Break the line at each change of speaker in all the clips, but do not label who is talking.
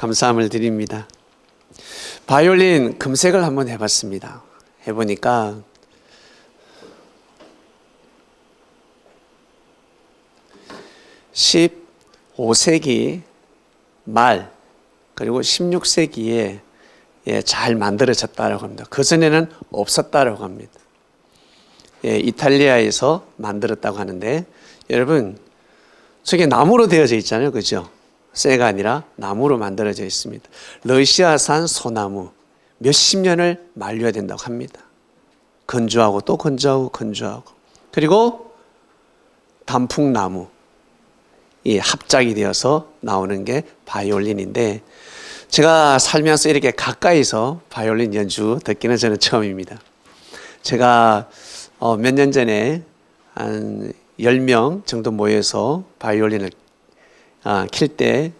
감사함을 드립니다. 바이올린 금색을 한번 해봤습니다. 해보니까 십오세기말 그리고 십육세기에 예, 잘 만들어졌다라고 합니다. 그전에는 없었다라고 합니다. 예, 이탈리아에서 만들었다고 하는데 여러분 저게 나무로 되어져 있잖아요. 그죠? 쇠가 아니라 나무로 만들어져 있습니다. 러시아산 소나무 몇십 년을 말려야 된다고 합니다. 건조하고 또 건조하고 건조하고 그리고 단풍나무 이 합작이 되어서 나오는 게 바이올린인데 제가 살면서 이렇게 가까이서 바이올린 연주 듣기는 저는 처음입니다. 제가 어, 몇년 전에 한 10명 정도 모여서 바이올린을 아, 킬때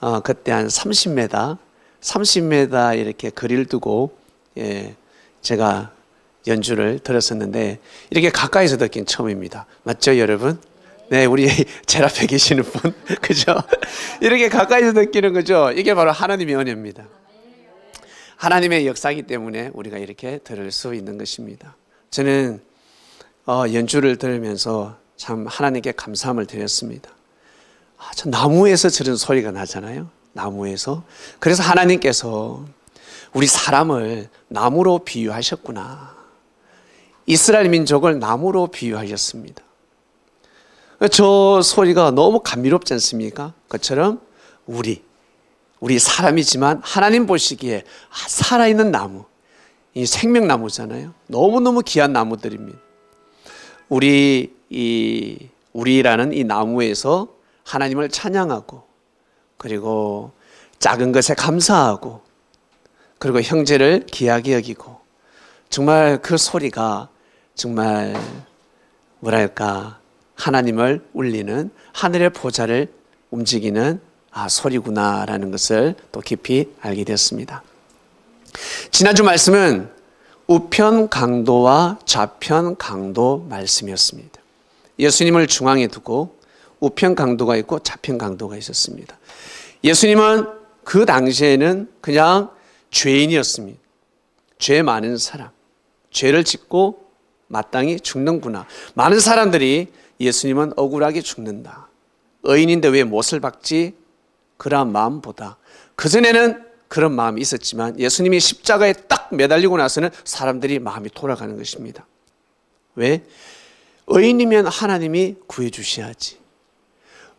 어, 그때 한 30m, 30m 이렇게 거리를 두고 예, 제가 연주를 들었었는데 이렇게 가까이서 듣긴 처음입니다. 맞죠, 여러분? 네, 우리 제라에 계시는 분, 그죠? 이렇게 가까이서 느끼는 거죠. 이게 바로 하나님의 은혜입니다. 하나님의 역사기 때문에 우리가 이렇게 들을 수 있는 것입니다. 저는 어, 연주를 들으면서 참 하나님께 감사함을 드렸습니다. 저 나무에서 저런 소리가 나잖아요. 나무에서. 그래서 하나님께서 우리 사람을 나무로 비유하셨구나. 이스라엘 민족을 나무로 비유하셨습니다. 저 소리가 너무 감미롭지 않습니까? 그처럼 우리, 우리 사람이지만 하나님 보시기에 살아있는 나무, 이 생명나무잖아요. 너무너무 귀한 나무들입니다. 우리, 이, 우리라는 이 나무에서 하나님을 찬양하고 그리고 작은 것에 감사하고 그리고 형제를 귀하게 여기고 정말 그 소리가 정말 뭐랄까 하나님을 울리는 하늘의 보좌를 움직이는 아 소리구나라는 것을 또 깊이 알게 되었습니다. 지난주 말씀은 우편 강도와 좌편 강도 말씀이었습니다. 예수님을 중앙에 두고 우편 강도가 있고 좌편 강도가 있었습니다. 예수님은 그 당시에는 그냥 죄인이었습니다. 죄 많은 사람. 죄를 짓고 마땅히 죽는구나. 많은 사람들이 예수님은 억울하게 죽는다. 의인인데 왜 못을 박지? 그러 마음보다 그전에는 그런 마음이 있었지만 예수님이 십자가에 딱 매달리고 나서는 사람들이 마음이 돌아가는 것입니다. 왜? 의인이면 하나님이 구해 주셔야지.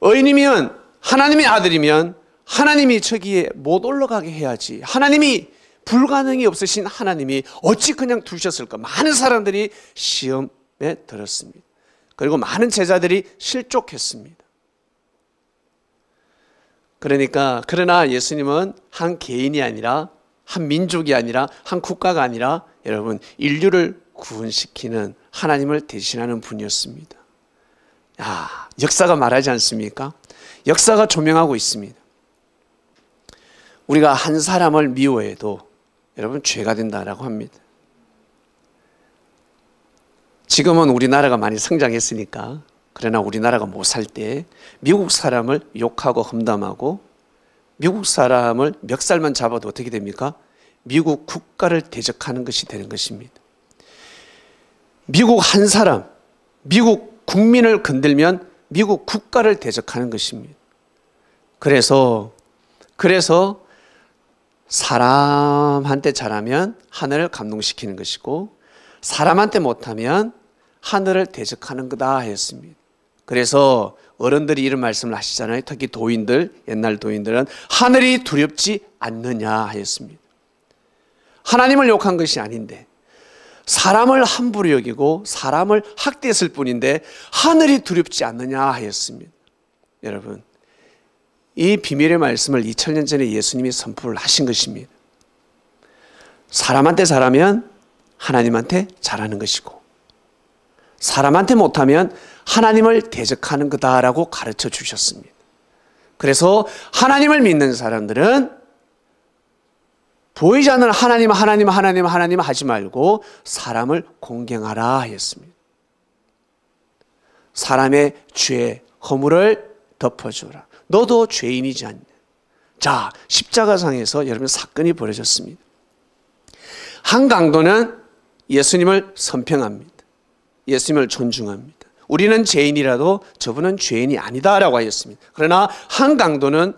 의인이면 하나님의 아들이면 하나님이 저기에 못 올라가게 해야지. 하나님이 불가능이 없으신 하나님이 어찌 그냥 두셨을까? 많은 사람들이 시험에 들었습니다. 그리고 많은 제자들이 실족했습니다. 그러니까 그러나 예수님은 한 개인이 아니라 한 민족이 아니라 한 국가가 아니라 여러분 인류를 구원시키는 하나님을 대신하는 분이었습니다. 야, 역사가 말하지 않습니까? 역사가 조명하고 있습니다. 우리가 한 사람을 미워해도 여러분 죄가 된다라고 합니다. 지금은 우리나라가 많이 성장했으니까 그러나 우리나라가 못 살 때 미국 사람을 욕하고 험담하고 미국 사람을 멱살만 잡아도 어떻게 됩니까? 미국 국가를 대적하는 것이 되는 것입니다. 미국 한 사람, 미국 국민을 건들면 미국 국가를 대적하는 것입니다. 그래서 그래서 사람한테 잘하면 하늘을 감동시키는 것이고 사람한테 못하면 하늘을 대적하는 거다 했습니다. 그래서 어른들이 이런 말씀을 하시잖아요. 특히 도인들, 옛날 도인들은 하늘이 두렵지 않느냐 하였습니다. 하나님을 욕한 것이 아닌데 사람을 함부로 여기고 사람을 학대했을 뿐인데 하늘이 두렵지 않느냐 하였습니다. 여러분, 이 비밀의 말씀을 2 0년 0 0 전에 예수님이 선포를 하신 것입니다. 사람한테 잘하면 하나님한테 잘하는 것이고, 사람한테 못하면 하나님을 대적하는 거다라고 가르쳐 주셨습니다. 그래서 하나님을 믿는 사람들은 보이지 않는 하나님, 하나님, 하나님, 하나님 하지 말고 사람을 공경하라 했습니다. 사람의 죄, 허물을 덮어주라. 너도 죄인이지 않냐. 자, 십자가상에서 여러분 사건이 벌어졌습니다. 한 강도는 예수님을 선평합니다. 예수님을 존중합니다. 우리는 죄인이라도 저분은 죄인이 아니다라고 하였습니다. 그러나 한 강도는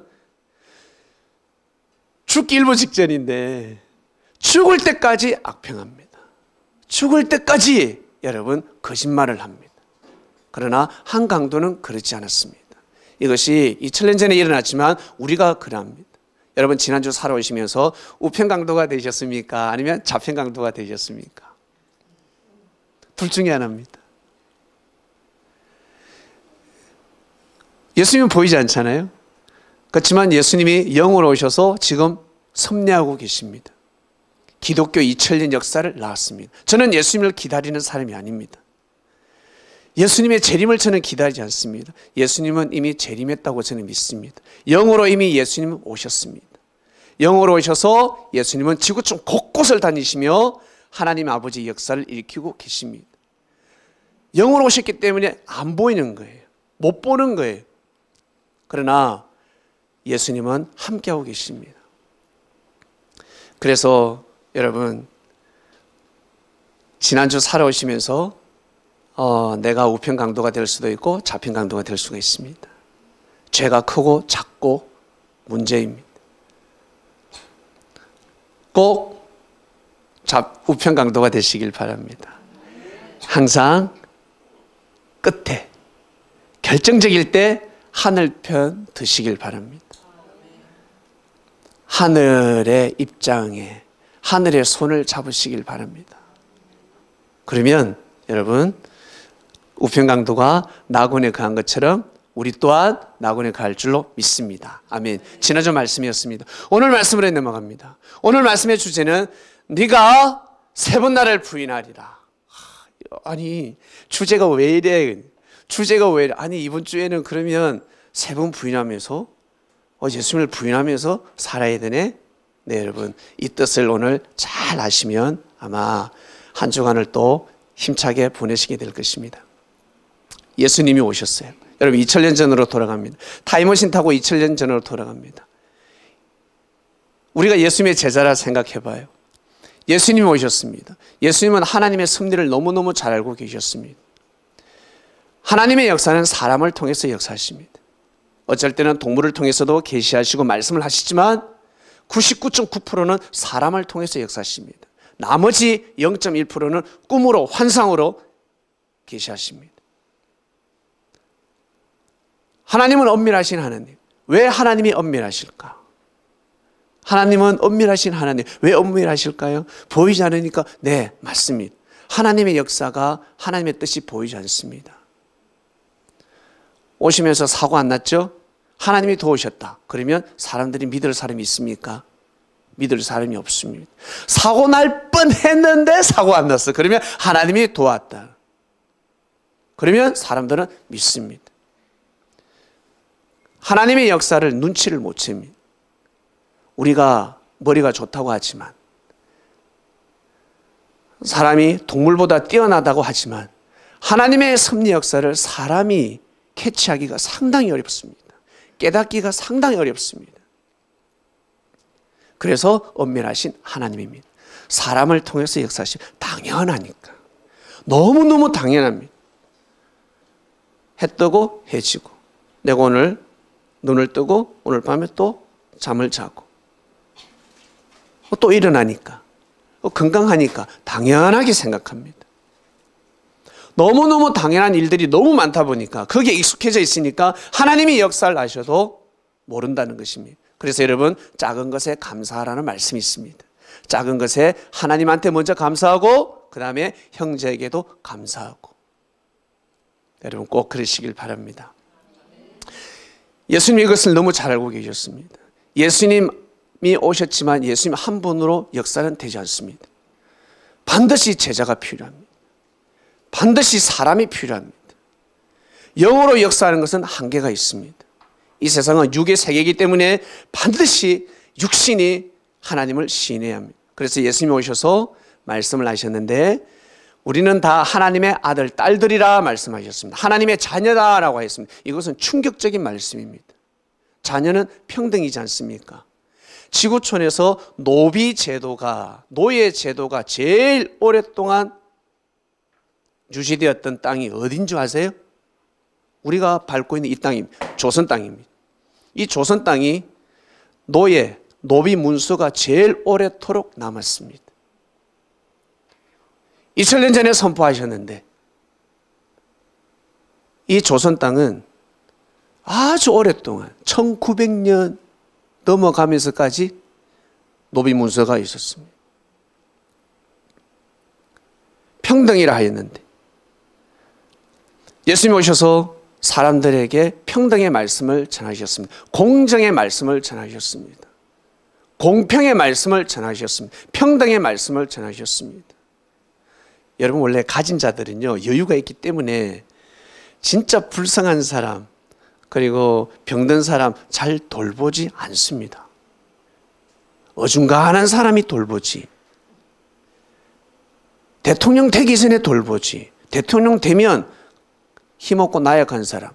죽기 일부 직전인데 죽을 때까지 악평합니다. 죽을 때까지 여러분 거짓말을 합니다. 그러나 한강도는 그렇지 않았습니다. 이것이 2천년 전에 일어났지만 우리가 그러합니다. 여러분 지난주 살아오시면서 우편강도가 되셨습니까? 아니면 좌편강도가 되셨습니까? 둘 중에 하나입니다. 예수님은 보이지 않잖아요. 그렇지만 예수님이 영으로 오셔서 지금 섭리하고 계십니다. 기독교 2000년 역사를 나왔습니다. 저는 예수님을 기다리는 사람이 아닙니다. 예수님의 재림을 저는 기다리지 않습니다. 예수님은 이미 재림했다고 저는 믿습니다. 영으로 이미 예수님은 오셨습니다. 영으로 오셔서 예수님은 지구 좀 곳곳을 다니시며 하나님 아버지 역사를 일으키고 계십니다. 영으로 오셨기 때문에 안 보이는 거예요. 못 보는 거예요. 그러나 예수님은 함께하고 계십니다. 그래서 여러분 지난주 살아오시면서 어, 내가 우편 강도가 될 수도 있고 좌편 강도가 될 수가 있습니다. 죄가 크고 작고 문제입니다. 꼭 좌, 우편 강도가 되시길 바랍니다. 항상 끝에 결정적일 때 하늘편 드시길 바랍니다. 하늘의 입장에 하늘의 손을 잡으시길 바랍니다. 그러면 여러분 우편강도가 낙원에 가한 것처럼 우리 또한 낙원에 갈 줄로 믿습니다. 아멘. 지난주 말씀이었습니다. 오늘 말씀으로 넘어갑니다. 오늘 말씀의 주제는 네가 세 번 나를 부인하리라. 아니 주제가 왜 이래? 주제가 왜 이래? 아니 이번 주에는 그러면 세 번 부인하면서 어, 예수님을 부인하면서 살아야 되네. 네, 여러분. 이 뜻을 오늘 잘 아시면 아마 한 주간을 또 힘차게 보내시게 될 것입니다. 예수님이 오셨어요. 여러분 2 0년 전으로 돌아갑니다. 타임머신 타고 2 0년 전으로 돌아갑니다. 우리가 예수님의 제자라 생각해 봐요. 예수님이 오셨습니다. 예수님은 하나님의 섭리를 너무너무 잘 알고 계셨습니다. 하나님의 역사는 사람을 통해서 역사하십니다. 어쩔 때는 동물을 통해서도 계시하시고 말씀을 하시지만 99.9%는 사람을 통해서 역사하십니다. 나머지 0.1%는 꿈으로 환상으로 계시하십니다. 하나님은 엄밀하신 하나님. 왜 하나님이 엄밀하실까? 하나님은 엄밀하신 하나님. 왜 엄밀하실까요? 보이지 않으니까 네, 맞습니다. 하나님의 역사가 하나님의 뜻이 보이지 않습니다. 오시면서 사고 안 났죠? 하나님이 도우셨다. 그러면 사람들이 믿을 사람이 있습니까? 믿을 사람이 없습니다. 사고 날 뻔 했는데 사고 안 났어. 그러면 하나님이 도왔다. 그러면 사람들은 믿습니다. 하나님의 역사를 눈치를 못 챕니다. 우리가 머리가 좋다고 하지만 사람이 동물보다 뛰어나다고 하지만 하나님의 섭리 역사를 사람이 캐치하기가 상당히 어렵습니다. 깨닫기가 상당히 어렵습니다. 그래서 엄밀하신 하나님입니다. 사람을 통해서 역사하시 당연하니까. 너무너무 당연합니다. 해 뜨고 해지고 내가 오늘 눈을 뜨고 오늘 밤에 또 잠을 자고 또 일어나니까 건강하니까 당연하게 생각합니다. 너무너무 당연한 일들이 너무 많다 보니까 그게 익숙해져 있으니까 하나님이 역사를 아셔도 모른다는 것입니다. 그래서 여러분 작은 것에 감사하라는 말씀이 있습니다. 작은 것에 하나님한테 먼저 감사하고 그 다음에 형제에게도 감사하고 여러분 꼭 그러시길 바랍니다. 예수님 이것을 너무 잘 알고 계셨습니다. 예수님이 오셨지만 예수님 한 분으로 역사는 되지 않습니다. 반드시 제자가 필요합니다. 반드시 사람이 필요합니다. 영으로 역사하는 것은 한계가 있습니다. 이 세상은 육의 세계이기 때문에 반드시 육신이 하나님을 시인해야 합니다. 그래서 예수님이 오셔서 말씀을 하셨는데 우리는 다 하나님의 아들, 딸들이라 말씀하셨습니다. 하나님의 자녀다라고 하셨습니다. 이것은 충격적인 말씀입니다. 자녀는 평등이지 않습니까? 지구촌에서 노비 제도가, 노예 제도가 제일 오랫동안 유지되었던 땅이 어딘 줄 아세요? 우리가 밟고 있는 이 땅이 조선 땅입니다. 이 조선 땅이 노예, 노비 문서가 제일 오래도록 남았습니다. 2 0년 전에 선포하셨는데 이 조선 땅은 아주 오랫동안 1900년 넘어가면서까지 노비 문서가 있었습니다. 평등이라 하였는데 예수님 오셔서 사람들에게 평등의 말씀을 전하셨습니다. 공정의 말씀을 전하셨습니다. 공평의 말씀을 전하셨습니다. 평등의 말씀을 전하셨습니다. 여러분 원래 가진 자들은요 여유가 있기 때문에 진짜 불쌍한 사람 그리고 병든 사람 잘 돌보지 않습니다. 어중간한 사람이 돌보지. 대통령 되기 전에 돌보지. 대통령 되면 힘없고 나약한 사람,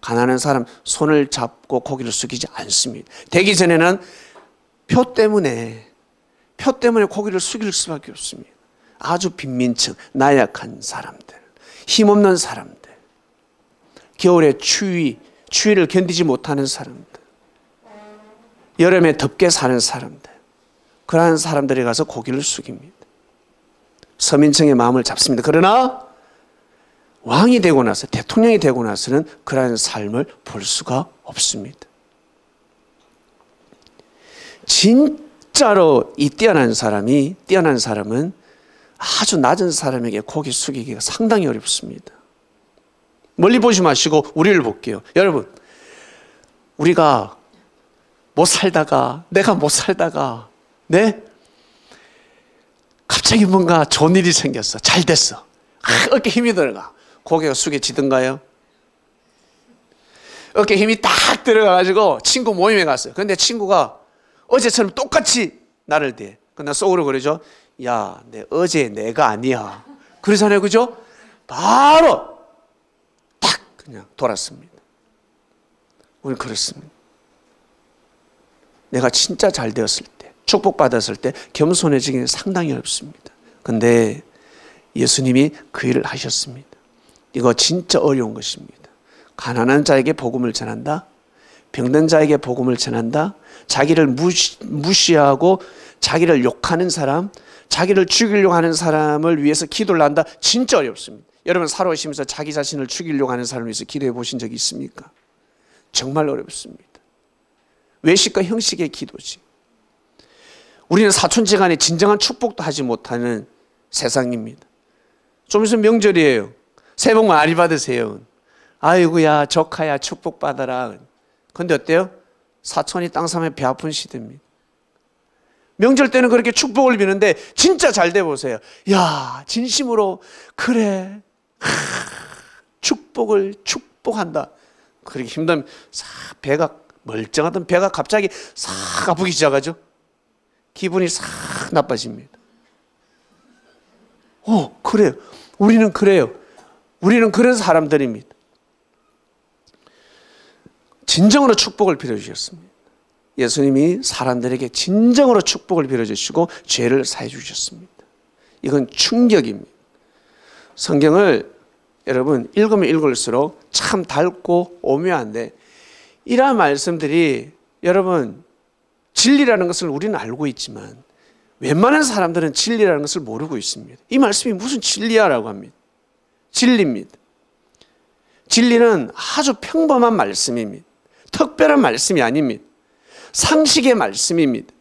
가난한 사람 손을 잡고 고기를 숙이지 않습니다. 되기 전에는 표 때문에 표 때문에 고기를 숙일 수밖에 없습니다. 아주 빈민층, 나약한 사람들, 힘없는 사람들, 겨울의 추위, 추위를 견디지 못하는 사람들, 여름에 덥게 사는 사람들, 그러한 사람들에 가서 고기를 숙입니다. 서민층의 마음을 잡습니다. 그러나 왕이 되고 나서 대통령이 되고 나서는 그러한 삶을 볼 수가 없습니다. 진짜로 이 뛰어난 사람이 뛰어난 사람은 아주 낮은 사람에게 고개 숙이기가 상당히 어렵습니다. 멀리 보지 마시고 우리를 볼게요. 여러분, 우리가 못 살다가 내가 못 살다가 네 갑자기 뭔가 좋은 일이 생겼어. 잘 됐어. 아, 어깨 힘이 들어가. 고개가 숙여지던가요? 어깨 힘이 딱 들어가가지고 친구 모임에 갔어요. 근데 친구가 어제처럼 똑같이 나를 대. 근데 속으로 그러죠. 야, 내 어제 내가 아니야. 그러잖아요. 그죠? 바로 딱 그냥 돌았습니다. 오늘 그렇습니다. 내가 진짜 잘 되었을 때, 축복받았을 때 겸손해지기는 상당히 어렵습니다. 근데 예수님이 그 일을 하셨습니다. 이거 진짜 어려운 것입니다. 가난한 자에게 복음을 전한다. 병든 자에게 복음을 전한다. 자기를 무시, 무시하고 자기를 욕하는 사람, 자기를 죽이려고 하는 사람을 위해서 기도를 한다. 진짜 어렵습니다. 여러분 살아오시면서 자기 자신을 죽이려고 하는 사람을 위해서 기도해 보신 적이 있습니까? 정말 어렵습니다. 외식과 형식의 기도지. 우리는 사촌지간에 진정한 축복도 하지 못하는 세상입니다. 좀 있으면 명절이에요. 새해 복 많이 받으세요. 아이고야 조카야 축복 받아라. 근데 어때요? 사촌이 땅 사면 배 아픈 시대입니다. 명절 때는 그렇게 축복을 비는데 진짜 잘 돼 보세요. 야 진심으로 그래 축복을 축복한다. 그렇게 힘든 싹 배가 멀쩡하던 배가 갑자기 싹 아프기 시작하죠. 기분이 싹 나빠집니다. 어 그래요. 우리는 그래요. 우리는 그런 사람들입니다. 진정으로 축복을 빌어주셨습니다. 예수님이 사람들에게 진정으로 축복을 빌어주시고 죄를 사해 주셨습니다. 이건 충격입니다. 성경을 여러분 읽으면 읽을수록 참 달고 오묘한데 이러한 말씀들이 여러분 진리라는 것을 우리는 알고 있지만 웬만한 사람들은 진리라는 것을 모르고 있습니다. 이 말씀이 무슨 진리야라고 합니다. 진리입니다. 진리는 아주 평범한 말씀입니다. 특별한 말씀이 아닙니다. 상식의 말씀입니다.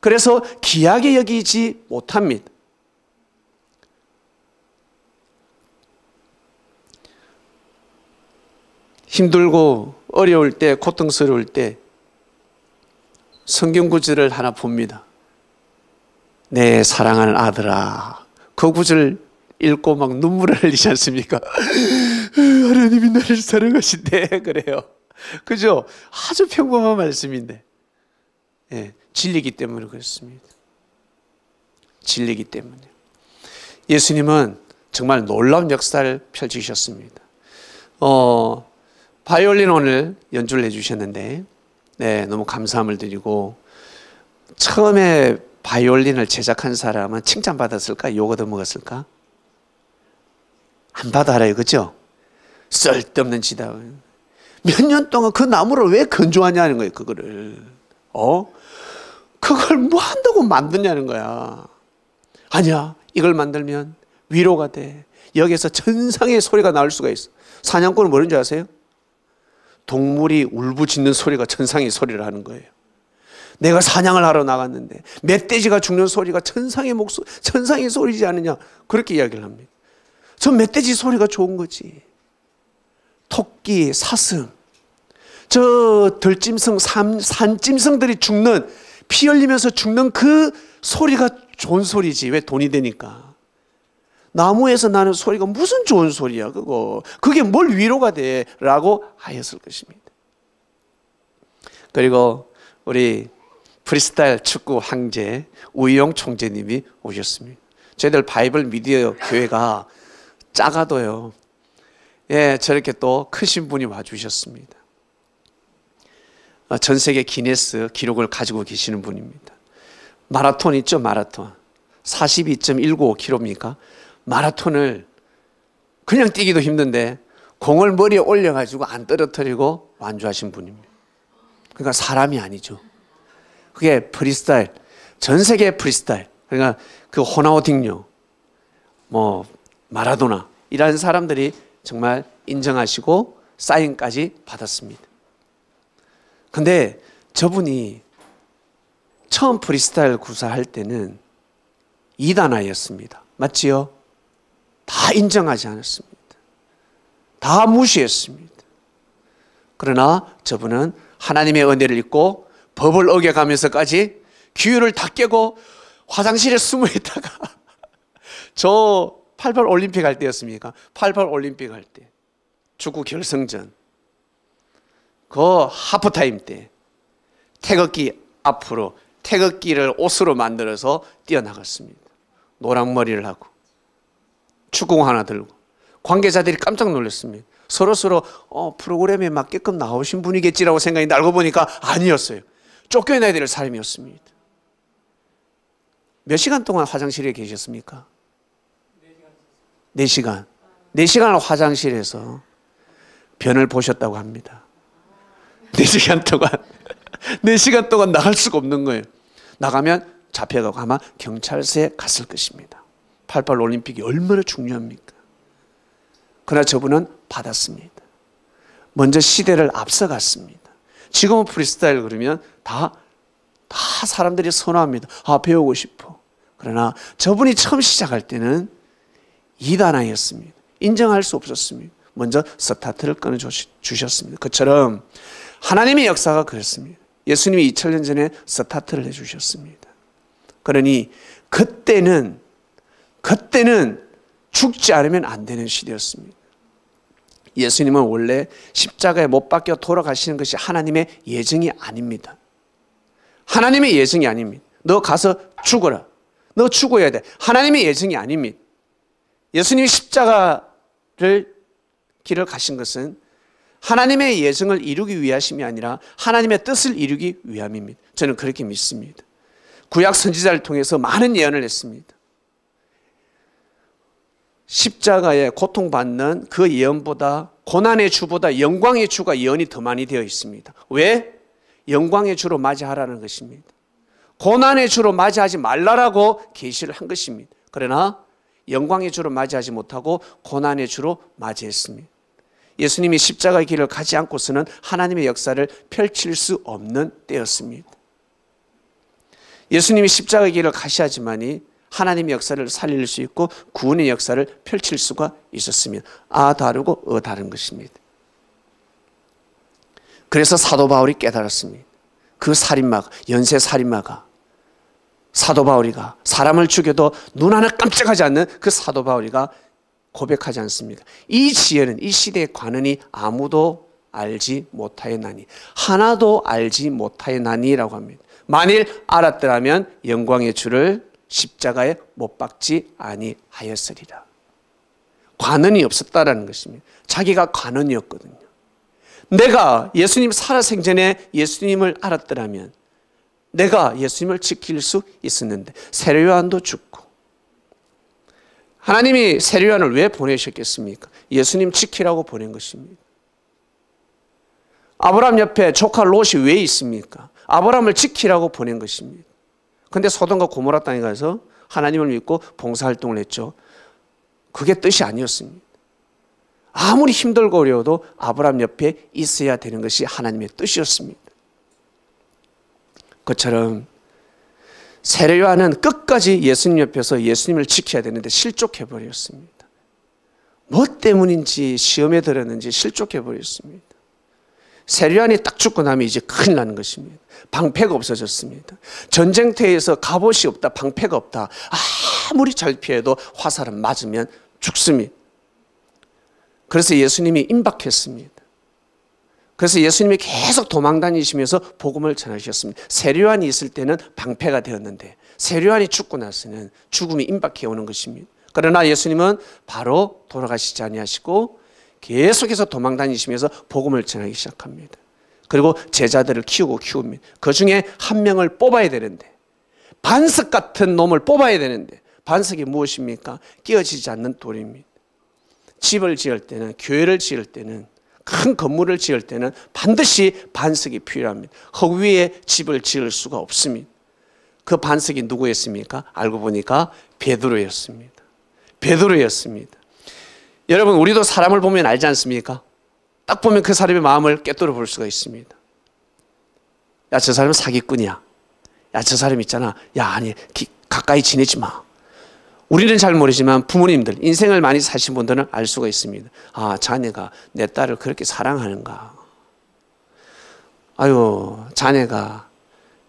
그래서 기약게 여기지 못합니다. 힘들고 어려울 때, 고통스러울 때 성경 구절을 하나 봅니다. 내 사랑하는 아들아. 그 구절 읽고 막 눈물을 흘리지 않습니까? 하나님이 나를 사랑하신대 그래요. 그죠? 아주 평범한 말씀인데 예, 진리기 때문에 그렇습니다. 진리기 때문에 예수님은 정말 놀라운 역사를 펼치셨습니다. 어, 바이올린 오늘 연주를 해주셨는데 네, 너무 감사함을 드리고 처음에 바이올린을 제작한 사람은 칭찬받았을까? 욕 얻어먹었을까? 안받아요 그죠? 쓸데없는 짓다. 몇 년 동안 그 나무를 왜 건조하냐는 거예요. 그거를. 어? 그걸 뭐 한다고 만드냐는 거야. 아니야. 이걸 만들면 위로가 돼. 여기에서 천상의 소리가 나올 수가 있어. 사냥꾼은 뭐라는 줄 아세요? 동물이 울부짖는 소리가 천상의 소리를 하는 거예요. 내가 사냥을 하러 나갔는데 멧돼지가 죽는 소리가 천상의 목소 천상의 소리지 않느냐 그렇게 이야기를 합니다. 저 멧돼지 소리가 좋은 거지. 토끼, 사슴, 저 들짐승, 산, 산짐승들이 죽는, 피 흘리면서 죽는 그 소리가 좋은 소리지. 왜 돈이 되니까. 나무에서 나는 소리가 무슨 좋은 소리야, 그거. 그게 뭘 위로가 돼. 라고 하였을 것입니다. 그리고 우리 프리스타일 축구 황제 우이용 총재님이 오셨습니다. 저희들 바이블 미디어 교회가 작아도요. 예, 저렇게 또 크신 분이 와주셨습니다. 어, 전 세계 기네스 기록을 가지고 계시는 분입니다. 마라톤 있죠, 마라톤. 42.195km입니까? 마라톤을 그냥 뛰기도 힘든데 공을 머리에 올려가지고 안 떨어뜨리고 완주하신 분입니다. 그러니까 사람이 아니죠. 그게 프리스타일. 전 세계 프리스타일. 그러니까 그 호나우딩요. 뭐 마라도나 이라는 사람들이 정말 인정하시고 사인까지 받았습니다. 근데 저분이 처음 프리스타일 구사할 때는 이단화였습니다. 맞지요? 다 인정하지 않았습니다. 다 무시했습니다. 그러나 저분은 하나님의 은혜를 입고 법을 어겨가면서까지 기율을 다 깨고 화장실에 숨어 있다가 저88 올림픽 할 때였습니까? 88 올림픽 할 때. 축구 결승전. 그 하프타임 때 태극기 앞으로 태극기를 옷으로 만들어서 뛰어나갔습니다. 노랑머리를 하고 축구공 하나 들고 관계자들이 깜짝 놀랐습니다. 서로서로 어, 프로그램에 맞게끔 나오신 분이겠지라고 생각했 알고 보니까 아니었어요. 쫓겨나야 될 사람이었습니다. 몇 시간 동안 화장실에 계셨습니까? 4시간. 4시간 화장실에서 변을 보셨다고 합니다. 4시간 동안, 4시간 동안 나갈 수가 없는 거예요. 나가면 잡혀가고 아마 경찰서에 갔을 것입니다. 88 올림픽이 얼마나 중요합니까? 그러나 저분은 받았습니다. 먼저 시대를 앞서갔습니다. 지금은 프리스타일 그러면 다, 다 사람들이 선호합니다. 아, 배우고 싶어. 그러나 저분이 처음 시작할 때는 이단하였습니다. 인정할 수 없었습니다. 먼저 스타트를 끊어 주셨습니다. 그처럼 하나님의 역사가 그렇습니다 예수님이 2 0년 전에 스타트를 해 주셨습니다. 그러니 그때는 그때는 죽지 않으면 안 되는 시대였습니다. 예수님은 원래 십자가에 못 박혀 돌아가시는 것이 하나님의 예정이 아닙니다. 하나님의 예정이 아닙니다. 너 가서 죽어라. 너 죽어야 돼. 하나님의 예정이 아닙니다. 예수님이 십자가를 길을 가신 것은 하나님의 예정을 이루기 위하심이 아니라 하나님의 뜻을 이루기 위함입니다. 저는 그렇게 믿습니다. 구약 선지자를 통해서 많은 예언을 했습니다. 십자가에 고통받는 그 예언보다 고난의 주보다 영광의 주가 예언이 더 많이 되어 있습니다. 왜? 영광의 주로 맞이하라는 것입니다. 고난의 주로 맞이하지 말라라고 계시를 한 것입니다. 그러나 영광의 주로 맞이하지 못하고 고난의 주로 맞이했습니다. 예수님이 십자가의 길을 가지 않고서는 하나님의 역사를 펼칠 수 없는 때였습니다. 예수님이 십자가의 길을 가시하지만이 하나님의 역사를 살릴 수 있고 구원의 역사를 펼칠 수가 있었습니다. 아 다르고 어 다른 것입니다. 그래서 사도 바울이 깨달았습니다. 그 살인마가 연쇄 살인마가 사도 바울이가 사람을 죽여도 눈 하나 깜짝하지 않는 그 사도 바울이가 고백하지 않습니까? 이 지혜는 이 시대의 관원이 아무도 알지 못하였나니 하나도 알지 못하였나니라고 합니다. 만일 알았더라면 영광의 주를 십자가에 못 박지 아니하였으리라. 관원이 없었다라는 것입니다. 자기가 관원이었거든요. 내가 예수님 살아생전에 예수님을 알았더라면 내가 예수님을 지킬 수 있었는데 세례요한도 죽고 하나님이 세례요한을 왜 보내셨겠습니까? 예수님 지키라고 보낸 것입니다. 아브람 옆에 조카 롯이 왜 있습니까? 아브람을 지키라고 보낸 것입니다. 근데 소돔과 고모라 땅에 가서 하나님을 믿고 봉사활동을 했죠. 그게 뜻이 아니었습니다. 아무리 힘들고 어려워도 아브람 옆에 있어야 되는 것이 하나님의 뜻이었습니다. 것처럼 세례 요한은 끝까지 예수님 옆에서 예수님을 지켜야 되는데 실족해 버렸습니다. 뭐 때문인지 시험에 들었는지 실족해 버렸습니다. 세례안이 딱 죽고 나면 이제 큰일 나는 것입니다. 방패가 없어졌습니다. 전쟁터에서 갑옷이 없다, 방패가 없다. 아무리 잘 피해도 화살은 맞으면 죽습니다. 그래서 예수님이 임박했습니다. 그래서 예수님이 계속 도망 다니시면서 복음을 전하셨습니다. 세례요한이 있을 때는 방패가 되었는데 세례요한이 죽고 나서는 죽음이 임박해 오는 것입니다. 그러나 예수님은 바로 돌아가시지 아니하시고 계속해서 도망 다니시면서 복음을 전하기 시작합니다. 그리고 제자들을 키우고 키웁니다. 그 중에 한 명을 뽑아야 되는데 반석 같은 놈을 뽑아야 되는데 반석이 무엇입니까? 끼어지지 않는 돌입니다. 집을 지을 때는 교회를 지을 때는 큰 건물을 지을 때는 반드시 반석이 필요합니다. 흙 위에 집을 지을 수가 없습니다. 그 반석이 누구였습니까? 알고 보니까 베드로였습니다. 베드로였습니다. 여러분 우리도 사람을 보면 알지 않습니까? 딱 보면 그 사람의 마음을 깨뜨려 볼 수가 있습니다. 야 저 사람은 사기꾼이야. 야 저 사람 있잖아. 야 아니 기, 가까이 지내지 마. 우리는 잘 모르지만 부모님들, 인생을 많이 사신 분들은 알 수가 있습니다. 아, 자네가 내 딸을 그렇게 사랑하는가. 아유, 자네가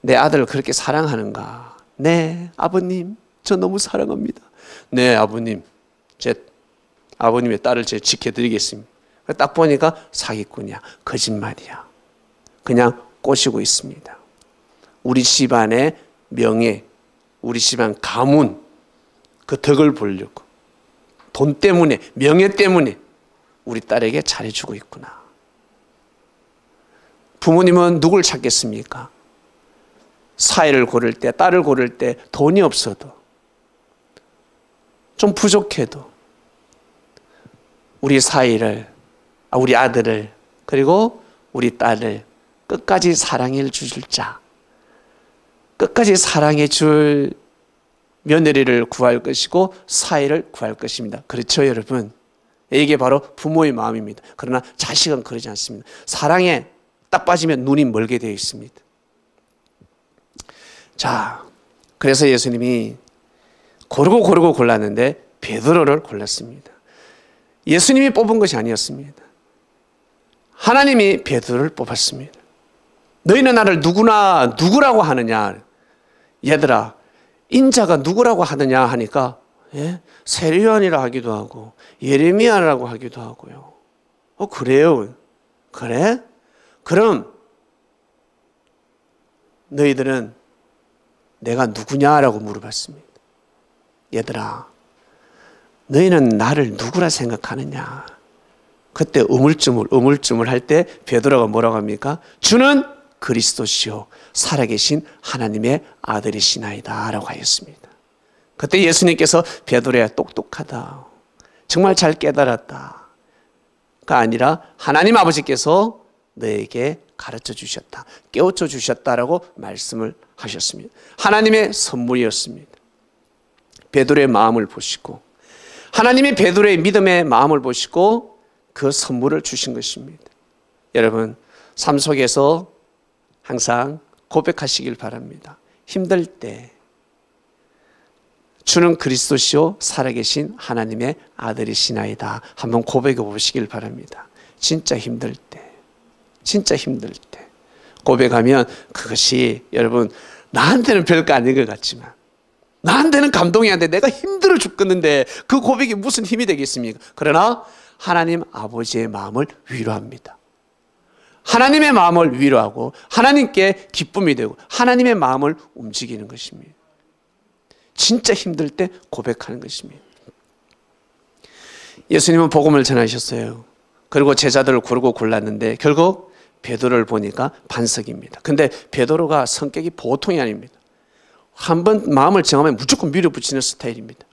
내 아들을 그렇게 사랑하는가. 네, 아버님, 저 너무 사랑합니다. 네, 아버님, 제 아버님의 딸을 제 지켜드리겠습니다. 딱 보니까 사기꾼이야. 거짓말이야. 그냥 꼬시고 있습니다. 우리 집안의 명예, 우리 집안 가문, 그 덕을 보려고 돈 때문에 명예 때문에 우리 딸에게 잘해주고 있구나. 부모님은 누굴 찾겠습니까? 사회를 고를 때 딸을 고를 때 돈이 없어도 좀 부족해도 우리 사이를 아, 우리 아들을 그리고 우리 딸을 끝까지 사랑해 주실 자 끝까지 사랑해 줄 며느리를 구할 것이고 사이를 구할 것입니다. 그렇죠, 여러분? 이게 바로 부모의 마음입니다. 그러나 자식은 그러지 않습니다. 사랑에 딱 빠지면 눈이 멀게 되어 있습니다. 자, 그래서 예수님이 고르고 고르고 골랐는데 베드로를 골랐습니다. 예수님이 뽑은 것이 아니었습니다. 하나님이 베드로를 뽑았습니다. 너희는 나를 누구나 누구라고 하느냐? 얘들아, 인자가 누구라고 하느냐 하니까 예? 세리요이라 하기도 하고 예레미야라고 하기도 하고요. 어 그래요? 그래? 그럼 너희들은 내가 누구냐라고 물어봤습니다. 얘들아, 너희는 나를 누구라 생각하느냐? 그때 우물쭈물 우물쭈물 할 때 베드로가 뭐라고 합니까? 주는 그리스도시요 살아계신 하나님의 아들이시나이다라고 하였습니다. 그때 예수님께서 베드로야 똑똑하다. 정말 잘 깨달았다. 가 아니라 하나님 아버지께서 너에게 가르쳐 주셨다. 깨우쳐 주셨다라고 말씀을 하셨습니다. 하나님의 선물이었습니다. 베드로의 마음을 보시고 하나님이 베드로의 믿음의 마음을 보시고 그 선물을 주신 것입니다. 여러분, 삶 속에서 항상 고백하시길 바랍니다. 힘들 때 주는 그리스도시요 살아계신 하나님의 아들이시나이다. 한번 고백해 보시길 바랍니다. 진짜 힘들 때, 진짜 힘들 때 고백하면 그것이 여러분 나한테는 별거 아닌 것 같지만 나한테는 감동이 안 돼. 내가 힘들어 죽겠는데 그 고백이 무슨 힘이 되겠습니까? 그러나 하나님 아버지의 마음을 위로합니다. 하나님의 마음을 위로하고 하나님께 기쁨이 되고 하나님의 마음을 움직이는 것입니다. 진짜 힘들 때 고백하는 것입니다. 예수님은 복음을 전하셨어요. 그리고 제자들을 고르고 골랐는데 결국 베드로를 보니까 반석입니다. 근데 베드로가 성격이 보통이 아닙니다. 한번 마음을 정하면 무조건 밀어붙이는 스타일입니다.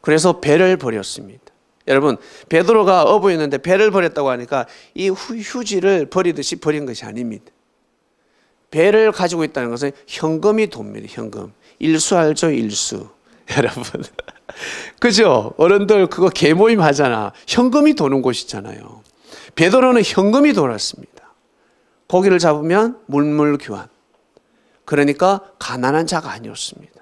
그래서 배를 버렸습니다. 여러분 베드로가 어부였는데 배를 버렸다고 하니까 이 휴지를 버리듯이 버린 것이 아닙니다. 배를 가지고 있다는 것은 현금이 돕니다. 현금. 일수알죠, 일수. 여러분. 그죠? 어른들 그거 개모임 하잖아. 현금이 도는 곳이잖아요. 베드로는 현금이 돌았습니다. 고기를 잡으면 물물 교환. 그러니까 가난한 자가 아니었습니다.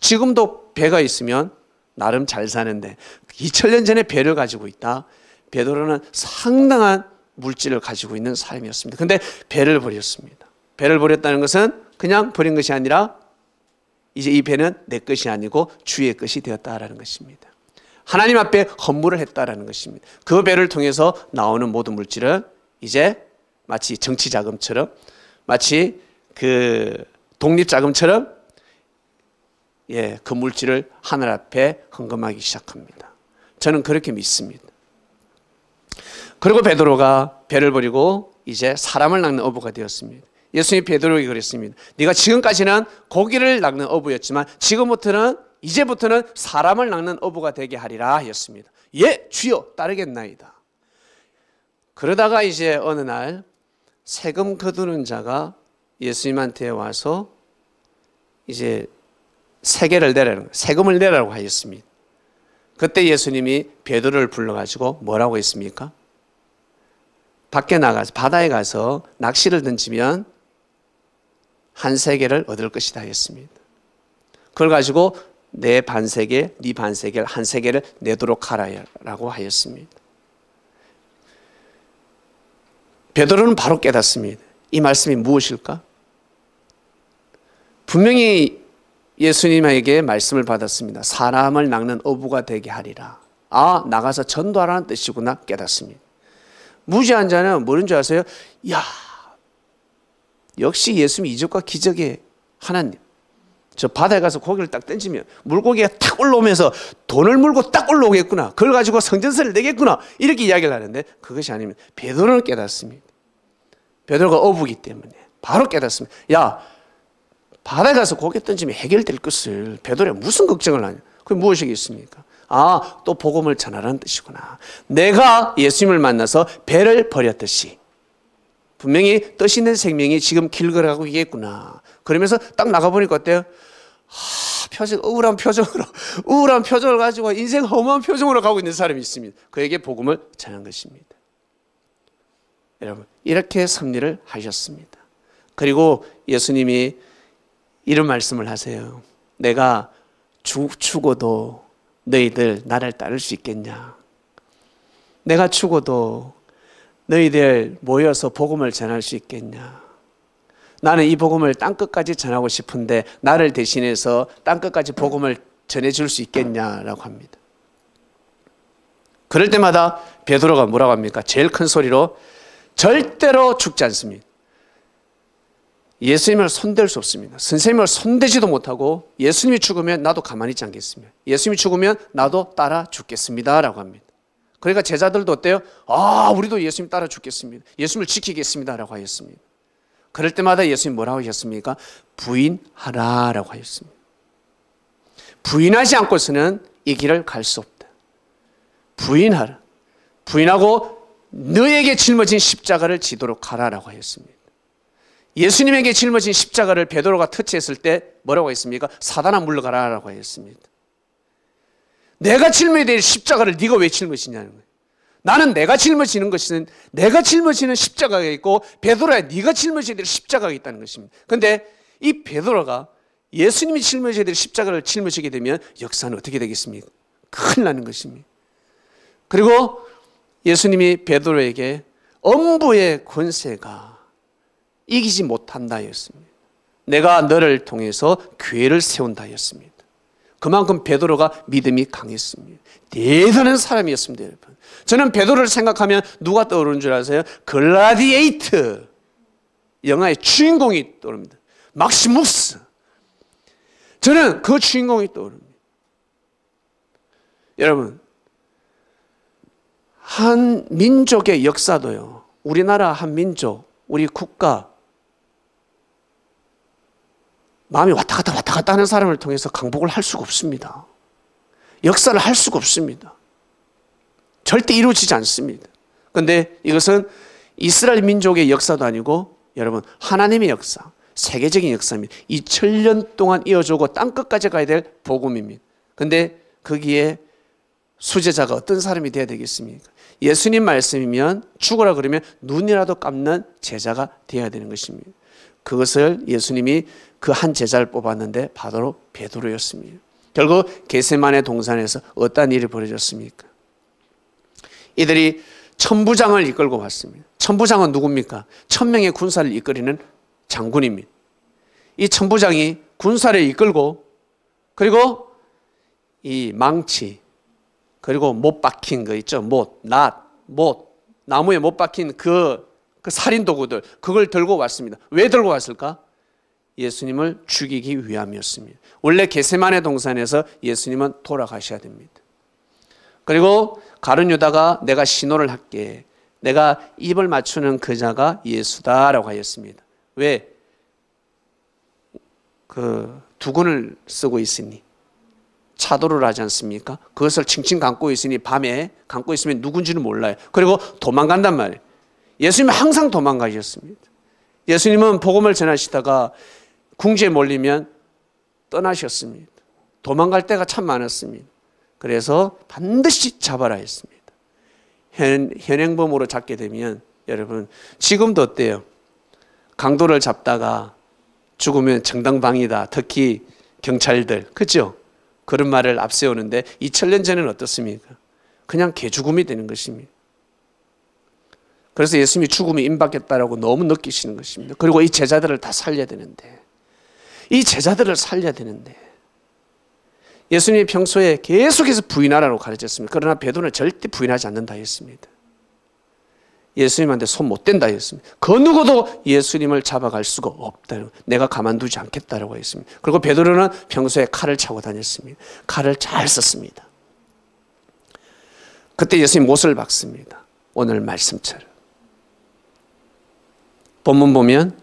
지금도 배가 있으면 나름 잘 사는데 2000년 전에 배를 가지고 있다. 베드로는 상당한 물질을 가지고 있는 사이었습니다 근데 배를 버렸습니다. 배를 버렸다는 것은 그냥 버린 것이 아니라 이제 이 배는 내 것이 아니고 주의 것이 되었다라는 것입니다. 하나님 앞에 헌물을 했다라는 것입니다. 그 배를 통해서 나오는 모든 물질은 이제 마치 정치 자금처럼 마치 그 독립 자금처럼 예, 그 물질을 하늘 앞에 헌금하기 시작합니다. 저는 그렇게 믿습니다. 그리고 베드로가 배를 버리고 이제 사람을 낚는 어부가 되었습니다. 예수님 베드로에게 그랬습니다. 네가 지금까지는 고기를 낚는 어부였지만 지금부터는 이제부터는 사람을 낚는 어부가 되게 하리라 했습니다. 예, 주여 따르겠나이다. 그러다가 이제 어느 날 세금 거두는 자가 예수님한테 와서 이제 세계를 내라는 세금을 내라고 하였습니다. 그때 예수님이 베드로를 불러가지고 뭐라고 했습니까? 밖에 나가서 바다에 가서 낚시를 던지면 한 세계를 얻을 것이다 했습니다. 그걸 가지고 내 반세계, 네 반세계, 한 세계를 내도록 하라라고 하였습니다. 베드로는 바로 깨닫습니다. 이 말씀이 무엇일까? 분명히 예수님에게 말씀을 받았습니다. 사람을 낚는 어부가 되게 하리라. 아, 나가서 전도하라는 뜻이구나 깨닫습니다. 무지한 자는 뭐는 줄 아세요? 야 역시 예수님 이적과 기적의 하나님. 저 바다에 가서 고기를 딱 던지면 물고기가 탁 올라오면서 돈을 물고 딱 올라오겠구나. 그걸 가지고 성전세를 내겠구나. 이렇게 이야기를 하는데 그것이 아니면 베드로는 깨닫습니다. 베드로가 어부기 때문에 바로 깨닫습니다. 야, 바다에 가서 고개 던지면 해결될 것을 베드로야 무슨 걱정을 하냐. 그게 무엇이겠습니까? 아, 또 복음을 전하라는 뜻이구나. 내가 예수님을 만나서 배를 버렸듯이 분명히 뜻 있는 생명이 지금 길거라고 얘기했구나. 그러면서 딱 나가보니까 어때요? 하, 표정, 우울한 표정으로, 우울한 표정을 가지고 인생 허무한 표정으로 가고 있는 사람이 있습니다. 그에게 복음을 전한 것입니다. 여러분, 이렇게 섭리를 하셨습니다. 그리고 예수님이 이런 말씀을 하세요. 내가 죽고도 너희들 나를 따를 수 있겠냐? 내가 죽어도 너희들 모여서 복음을 전할 수 있겠냐? 나는 이 복음을 땅끝까지 전하고 싶은데 나를 대신해서 땅끝까지 복음을 전해줄 수 있겠냐라고 합니다. 그럴 때마다 베드로가 뭐라고 합니까? 제일 큰 소리로 절대로 죽지 않습니다. 예수님을 손댈 수 없습니다. 선생님을 손대지도 못하고 예수님이 죽으면 나도 가만히 있지 않겠습니다. 예수님이 죽으면 나도 따라 죽겠습니다. 라고 합니다. 그러니까 제자들도 어때요? 아, 우리도 예수님 따라 죽겠습니다. 예수님을 지키겠습니다. 라고 하였습니다. 그럴 때마다 예수님 뭐라고 하셨습니까? 부인하라. 라고 하였습니다. 부인하지 않고서는 이 길을 갈 수 없다. 부인하라. 부인하고 너에게 짊어진 십자가를 지도록 가라라고 하였습니다. 예수님에게 짊어진 십자가를 베드로가 터치했을 때 뭐라고 했습니까? 사단아 물러가라라고 했습니다. 내가 짊어야 십자가를 네가 왜 짊어지냐는 거예요. 나는 내가 짊어지는 것은 내가 짊어지는 십자가가 있고 베드로야 네가 짊어져야 될 십자가가 있다는 것입니다. 근데 이 베드로가 예수님이 짊어져야 될 십자가를 짊어지게 되면 역사는 어떻게 되겠습니까? 큰일 나는 것입니다. 그리고 예수님이 베드로에게 엄부의 권세가 이기지 못한다였습니다. 내가 너를 통해서 교회를 세운다였습니다. 그만큼 베드로가 믿음이 강했습니다. 대단한 사람이었습니다, 여러분. 저는 베드로를 생각하면 누가 떠오르는 줄 아세요? 글라디에이트 영화의 주인공이 떠오릅니다. 막시무스. 저는 그 주인공이 떠오릅니다. 여러분, 한 민족의 역사도요. 우리나라 한 민족, 우리 국가, 마음이 왔다 갔다 왔다 갔다 하는 사람을 통해서 강복을 할 수가 없습니다. 역사를 할 수가 없습니다. 절대 이루어지지 않습니다. 근데 이것은 이스라엘 민족의 역사도 아니고 여러분 하나님의 역사, 세계적인 역사입니다. 2000년 동안 이어지고 땅끝까지 가야 될 복음입니다. 근데 거기에 수제자가 어떤 사람이 되어야 되겠습니까? 예수님 말씀이면 죽어라 그러면 눈이라도 감는 제자가 되어야 되는 것입니다. 그것을 예수님이 그한 제자를 뽑았는데 바로 베드로였습니다. 결국 게세만의 동산에서 어떤 일이 벌어졌습니까? 이들이 천부장을 이끌고 왔습니다. 천부장은 누굽니까? 천명의 군사를 이끌리는 장군입니다. 이 천부장이 군사를 이끌고 그리고 이 망치 그리고 못 박힌 거 있죠. 못, 낫, 못, 나무에 못 박힌 그, 그 살인 도구들 그걸 들고 왔습니다. 왜 들고 왔을까? 예수님을 죽이기 위함이었습니다. 원래 게세만의 동산에서 예수님은 돌아가셔야 됩니다. 그리고 가룟 유다가 내가 신호를 할게. 내가 입을 맞추는 그자가 예수다라고 하였습니다. 왜? 그 두건을 쓰고 있으니 차도를 하지 않습니까? 그것을 칭칭 감고 있으니 밤에 감고 있으면 누군지는 몰라요. 그리고 도망간단 말이에요. 예수님은 항상 도망가셨습니다. 예수님은 복음을 전하시다가 궁지에 몰리면 떠나셨습니다. 도망갈 때가 참 많았습니다. 그래서 반드시 잡아라 했습니다. 현, 현행범으로 잡게 되면 여러분 지금도 어때요? 강도를 잡다가 죽으면 정당방위다. 특히 경찰들. 그죠? 그런 말을 앞세우는데 2000년 전에는 어떻습니까? 그냥 개죽음이 되는 것입니다. 그래서 예수님이 죽음이 임박했다라고 너무 느끼시는 것입니다. 그리고 이 제자들을 다 살려야 되는데 이 제자들을 살려야 되는데 예수님이 평소에 계속해서 부인하라고 가르쳤습니다. 그러나 베드로는 절대 부인하지 않는다 했습니다. 예수님한테 손 못 댄다 했습니다. 그 누구도 예수님을 잡아갈 수가 없다 내가 가만두지 않겠다라고 했습니다. 그리고 베드로는 평소에 칼을 차고 다녔습니다. 칼을 잘 썼습니다. 그때 예수님 못을 박습니다. 오늘 말씀처럼. 본문 보면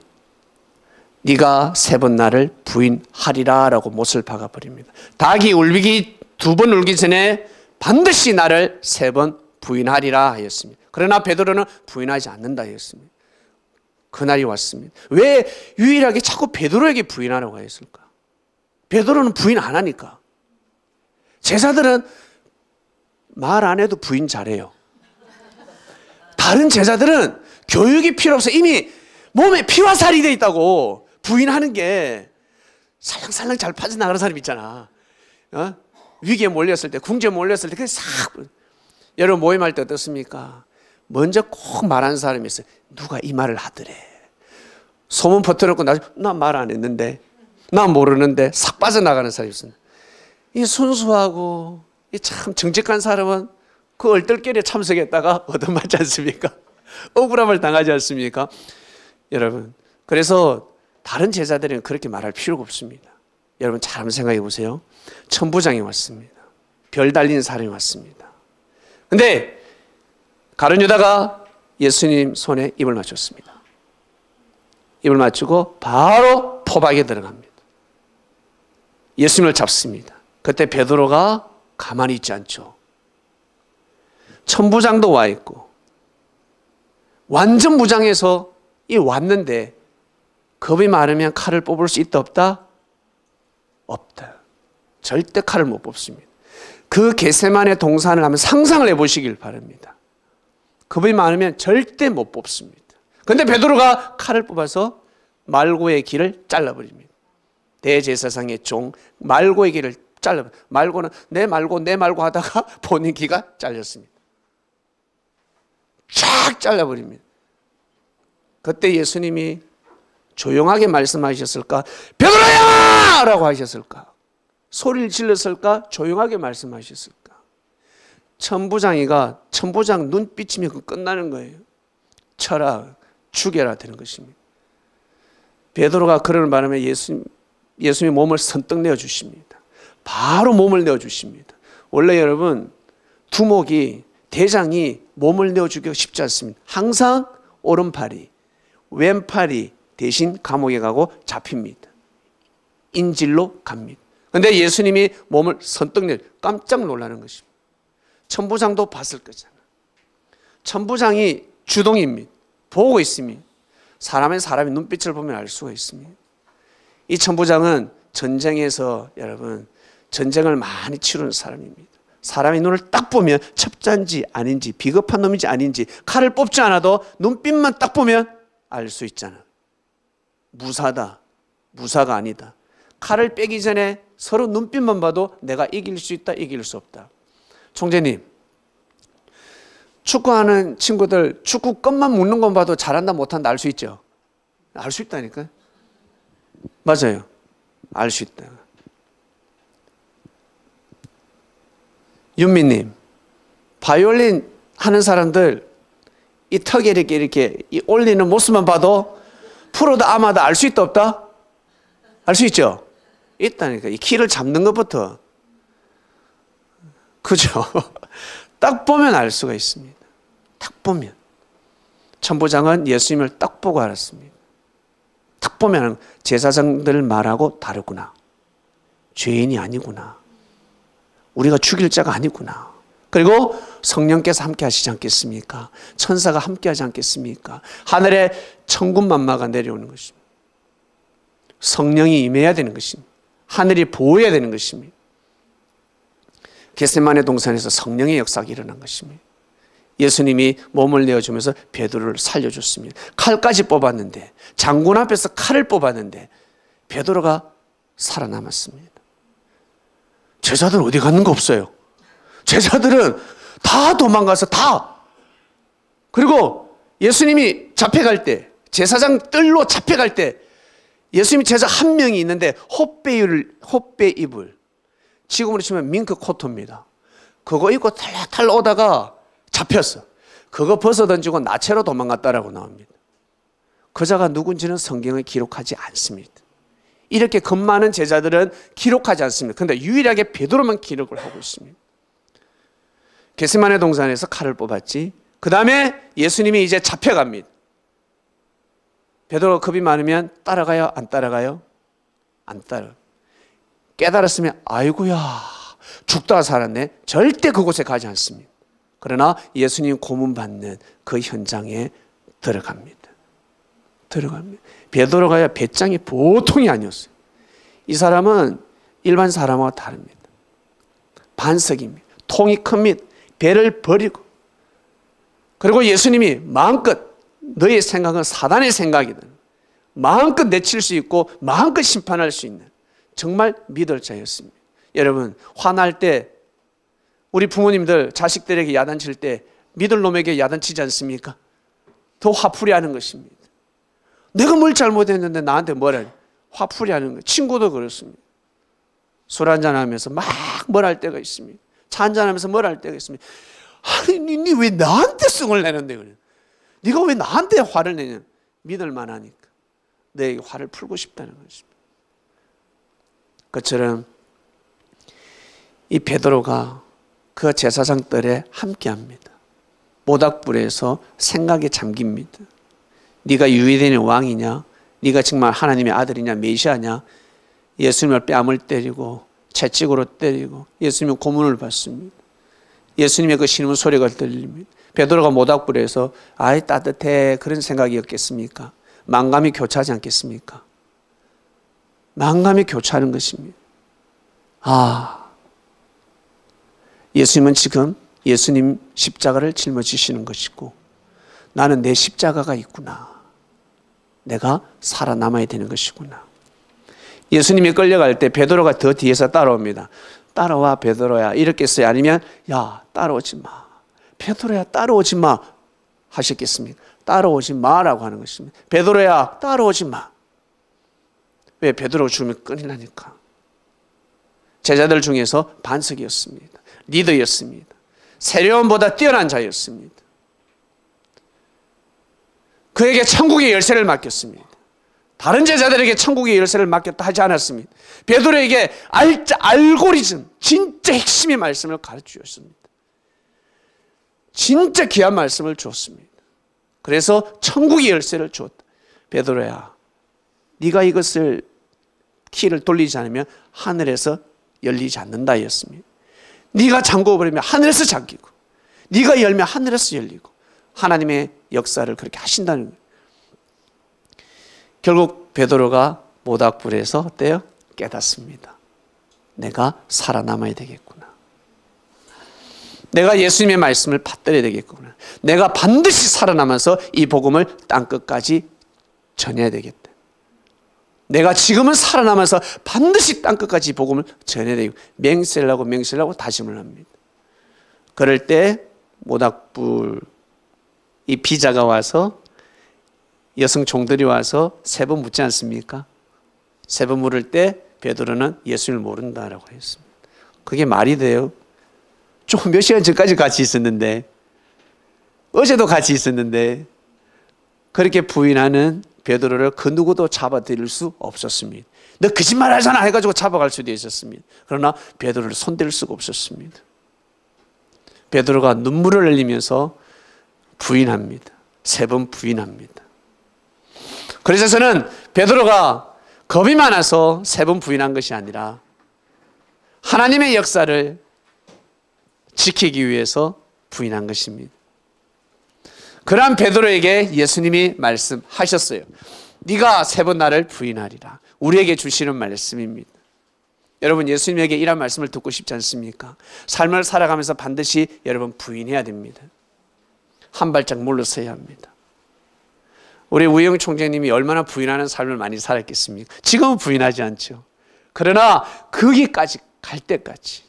네가 세 번 나를 부인하리라라고 못을 박아 버립니다. 닭이 울기 두 번 울기 전에 반드시 나를 세 번 부인하리라 하였습니다. 그러나 베드로는 부인하지 않는다 하였습니다. 그날이 왔습니다. 왜 유일하게 자꾸 베드로에게 부인하라고 했을까? 베드로는 부인 안 하니까. 제자들은 말 안 해도 부인 잘해요. 다른 제자들은 교육이 필요 없어. 이미 몸에 피와 살이 돼 있다고. 부인하는 게 살랑살랑 잘 빠져나가는 사람 있잖아. 어? 위기에 몰렸을 때, 궁지에 몰렸을 때, 그냥 싹. 여러분 모임할 때 어떻습니까? 먼저 꼭 말하는 사람이 있어요. 누가 이 말을 하더래. 소문 퍼뜨렸고, 나 말 안 했는데, 나 모르는데, 싹 빠져나가는 사람이 있어요. 이 순수하고, 이 참 정직한 사람은 그 얼떨결에 참석했다가 얻어맞지 않습니까? 억울함을 당하지 않습니까? 여러분, 그래서 다른 제자들은 그렇게 말할 필요가 없습니다. 여러분 잘 한번 생각해 보세요. 천부장이 왔습니다. 별 달린 사람이 왔습니다. 근데 가룟 유다가 예수님 손에 입을 맞췄습니다. 입을 맞추고 바로 포박에 들어갑니다. 예수님을 잡습니다. 그때 베드로가 가만히 있지 않죠. 천부장도 와 있고 완전 무장해서 이 왔는데 겁이 많으면 칼을 뽑을 수 있다 없다? 없다. 절대 칼을 못 뽑습니다. 그 개세만의 동산을 하면 상상을 해보시길 바랍니다. 겁이 많으면 절대 못 뽑습니다. 근데 베드로가 칼을 뽑아서 말고의 길을 잘라버립니다. 대제사상의 종 말고의 길을 잘라 말고는 내 말고 내 말고 하다가 본인 귀가 잘렸습니다. 쫙 잘라버립니다. 그때 예수님이 조용하게 말씀하셨을까? 베드로야! 라고 하셨을까? 소리를 질렀을까? 조용하게 말씀하셨을까? 천부장이가 천부장 눈빛이면 끝나는 거예요. 쳐라, 죽여라 되는 것입니다. 베드로가 그런 바람에 예수님, 예수님 몸을 선떡 내어주십니다. 바로 몸을 내어주십니다. 원래 여러분, 두목이, 대장이 몸을 내어주기가 쉽지 않습니다. 항상 오른팔이, 왼팔이 대신 감옥에 가고 잡힙니다. 인질로 갑니다. 근데 예수님이 몸을 선떡 내 깜짝 놀라는 것입니다. 천부장도 봤을 거잖아. 천부장이 주동입니다. 보고 있습니다. 사람의 사람의 눈빛을 보면 알 수가 있습니다. 이 천부장은 전쟁에서 여러분 전쟁을 많이 치르 사람입니다. 사람의 눈을 딱 보면 첩자인지 아닌지 비겁한 놈인지 아닌지 칼을 뽑지 않아도 눈빛만 딱 보면 알 수 있잖아. 무사다. 무사가 아니다. 칼을 빼기 전에 서로 눈빛만 봐도 내가 이길 수 있다, 이길 수 없다. 총재님, 축구하는 친구들 축구 끝만묻는건 봐도 잘한다, 못한다 알 수 있죠? 알 수 있다니까? 맞아요. 알 수 있다. 윤미님, 바이올린 하는 사람들 이 턱에 이렇게 이렇게 올리는 모습만 봐도 프로다 아마다 알수 있다 없다? 알 수 있죠? 있다니까. 이 키를 잡는 것부터. 그죠? 딱 보면 알 수가 있습니다. 딱 보면. 천부장은 예수님을 딱 보고 알았습니다. 딱 보면 제사장들 말하고 다르구나. 죄인이 아니구나. 우리가 죽일 자가 아니구나. 그리고 성령께서 함께 하시지 않겠습니까? 천사가 함께 하지 않겠습니까? 하늘에 천군 만마가 내려오는 것입니다. 성령이 임해야 되는 것입니다. 하늘이 보호해야 되는 것입니다. 개세만의 동산에서 성령의 역사가 일어난 것입니다. 예수님이 몸을 내어주면서 베드로를 살려줬습니다. 칼까지 뽑았는데 장군 앞에서 칼을 뽑았는데 베드로가 살아남았습니다. 제자들 은 어디 갔는가 없어요. 제자들은 다 도망가서 다. 그리고 예수님이 잡혀갈 때, 제사장 들로 잡혀갈 때, 예수님이 제자 한 명이 있는데 헛배율, 헛배입을, 지금으로 치면 밍크 코트입니다. 그거 입고 탈탈 오다가 잡혔어. 그거 벗어던지고 나체로 도망갔다라고 나옵니다. 그자가 누군지는 성경에 기록하지 않습니다. 이렇게 겁 많은 제자들은 기록하지 않습니다. 근데 유일하게 베드로만 기록을 하고 있습니다. 게스만의 동산에서 칼을 뽑았지. 그 다음에 예수님이 이제 잡혀갑니다. 베드로 겁이 많으면 따라가요? 안 따라가요? 안 따라. 깨달았으면 아이고야 죽다 살았네. 절대 그곳에 가지 않습니다. 그러나 예수님 고문받는 그 현장에 들어갑니다. 들어갑니다. 베드로가야 배짱이 보통이 아니었어요. 이 사람은 일반 사람하 다릅니다. 반석입니다. 통이 큽니다. 배를 버리고 그리고 예수님이 마음껏 너의 생각은 사단의 생각이든 마음껏 내칠 수 있고 마음껏 심판할 수 있는 정말 믿을 자였습니다. 여러분 화날 때 우리 부모님들 자식들에게 야단칠 때 믿을 놈에게 야단치지 않습니까? 더 화풀이하는 것입니다. 내가 뭘 잘못했는데 나한테 뭐래 화풀이하는 거 친구도 그렇습니다. 술 한잔하면서 막 뭘 할 때가 있습니다. 찬잔하면서 뭘 할 때가 있습니까? 아니, 니, 니왜 나한테 성을 내는데 그래? 네가 왜 나한테 화를 내냐? 믿을만 하니까. 내 화를 풀고 싶다는 것입니다. 그처럼 이 베드로가 그 제사장들에 함께합니다. 모닥불에서 생각에 잠깁니다. 네가 유대인 왕이냐? 네가 정말 하나님의 아들이냐? 메시아냐? 예수님을 뺨을 때리고 채찍으로 때리고 예수님은 고문을 받습니다. 예수님의 그 신음 소리가 들립니다. 베드로가 모닥불에서 아이 따뜻해 그런 생각이었겠습니까? 망감이 교차하지 않겠습니까? 망감이 교차하는 것입니다. 아, 예수님은 지금 예수님 십자가를 짊어지시는 것이고 나는 내 십자가가 있구나. 내가 살아남아야 되는 것이구나. 예수님이 끌려갈 때 베드로가 더 뒤에서 따라옵니다. 따라와 베드로야 이렇게 써요. 아니면 야 따라오지 마. 베드로야 따라오지 마 하셨겠습니다. 따라오지 마라고 하는 것입니다. 베드로야 따라오지 마. 왜 베드로 주면 끊이라니까. 제자들 중에서 반석이었습니다. 리더였습니다. 세례원보다 뛰어난 자였습니다. 그에게 천국의 열쇠를 맡겼습니다. 다른 제자들에게 천국의 열쇠를 맡겼다 하지 않았습니다. 베드로에게 알, 알고리즘, 진짜 핵심의 말씀을 가르쳐 주셨습니다. 진짜 귀한 말씀을 주었습니다. 그래서 천국의 열쇠를 주었다. 베드로야, 네가 이것을 키를 돌리지 않으면 하늘에서 열리지 않는다 였습니다. 네가 잠궈 버리면 하늘에서 잠기고 네가 열면 하늘에서 열리고 하나님의 역사를 그렇게 하신다는 거예요. 결국 베드로가 모닥불에서 떼어 깨닫습니다. 내가 살아남아야 되겠구나. 내가 예수님의 말씀을 받들어야 되겠구나. 내가 반드시 살아남아서 이 복음을 땅끝까지 전해야 되겠다. 내가 지금은 살아남아서 반드시 땅끝까지 복음을 전해야 되고 맹세라고 맹세라고 다짐을 합니다. 그럴 때 모닥불 이 비자가 와서 여성 종들이 와서 세 번 묻지 않습니까? 세 번 물을 때 베드로는 예수를 모른다라고 했습니다. 그게 말이 돼요? 조금 몇 시간 전까지 같이 있었는데 어제도 같이 있었는데 그렇게 부인하는 베드로를 그 누구도 잡아들일 수 없었습니다. 너 거짓말 하잖아 해가지고 잡아갈 수도 있었습니다. 그러나 베드로를 손댈 수가 없었습니다. 베드로가 눈물을 흘리면서 부인합니다. 세 번 부인합니다. 그래서 저는 베드로가 겁이 많아서 세 번 부인한 것이 아니라 하나님의 역사를 지키기 위해서 부인한 것입니다. 그러한 베드로에게 예수님이 말씀하셨어요. 네가 세 번 나를 부인하리라. 우리에게 주시는 말씀입니다. 여러분 예수님에게 이런 말씀을 듣고 싶지 않습니까? 삶을 살아가면서 반드시 여러분 부인해야 됩니다. 한 발짝 물러서야 합니다. 우리 우영 총재님이 얼마나 부인하는 삶을 많이 살았겠습니까? 지금은 부인하지 않죠. 그러나 거기까지 갈 때까지